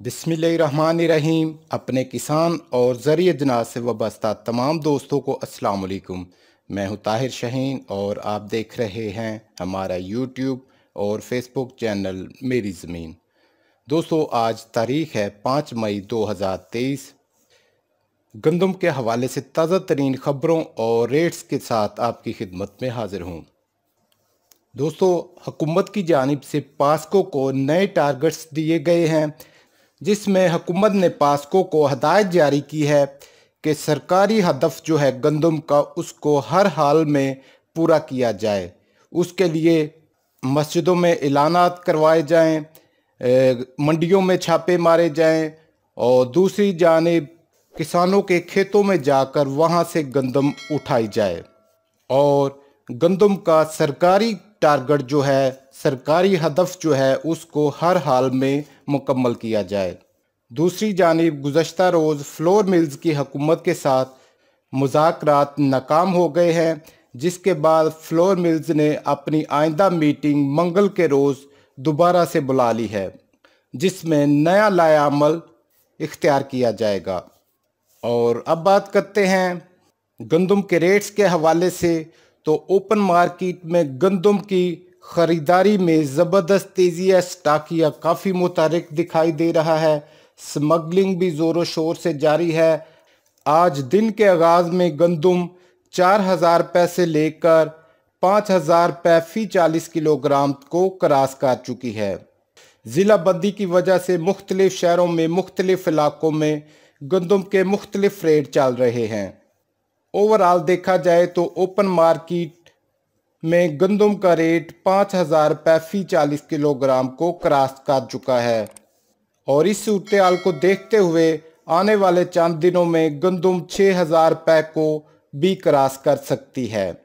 रहीम अपने किसान और ज़रिए जनाज से वाबस्ता तमाम दोस्तों को असलकुम मैं हूँ ताहिर शहीन और आप देख रहे हैं हमारा यूट्यूब और फेसबुक चैनल मेरी ज़मीन दोस्तों आज तारीख़ है पाँच मई दो हज़ार तेईस गंदम के हवाले से ताज़ा तरीन ख़बरों और रेट्स के साथ आपकी खिदमत में हाज़िर हूँ दोस्तों हुकूमत की जानब से पास्को को नए टारगेट्स दिए गए हैं जिसमें हुकूमत ने पास्को को हदायत जारी की है कि सरकारी हदफ जो है गंदम का उसको हर हाल में पूरा किया जाए उसके लिए मस्जिदों में ऐलाना करवाए जाएं मंडियों में छापे मारे जाएं और दूसरी जानब किसानों के खेतों में जाकर वहाँ से गंदम उठाई जाए और गंदम का सरकारी टारगेट जो है सरकारी हदफ जो है उसको हर हाल में मुकम्मल किया जाए दूसरी जानब गुज्त रोज़ फ्लोर मिल्स की हकूमत के साथ मुजाकर नाकाम हो गए हैं जिसके बाद फ्लोर मिल्स ने अपनी आइंदा मीटिंग मंगल के रोज़ दोबारा से बुला ली है जिसमें नया लायामल इख्तियार किया जाएगा और अब बात करते हैं गंदम के रेट्स के हवाले से तो ओपन मार्केट में गंदम की खरीदारी में ज़बरदस्त तेज़ी है स्टाकिया काफ़ी मुतरक दिखाई दे रहा है स्मगलिंग भी ज़ोरों शोर से जारी है आज दिन के आगाज़ में गंदम चार हज़ार से लेकर पाँच हज़ार रुपये फी चालीस किलोग्राम को क्रास कर चुकी है ज़िला बंदी की वजह से मुख्तलिफ़ शहरों में मुख्तलिफ़ इलाकों में गंदम के मुख्तलिफ रेट चल रहे हैं ओवरऑल देखा जाए तो ओपन मार्केट में गंदम का रेट पाँच हज़ार पैफी चालीस किलोग्राम को क्रॉस कर चुका है और इस सूरत को देखते हुए आने वाले चंद दिनों में गंदम छः हज़ार रुपये को भी क्रॉस कर सकती है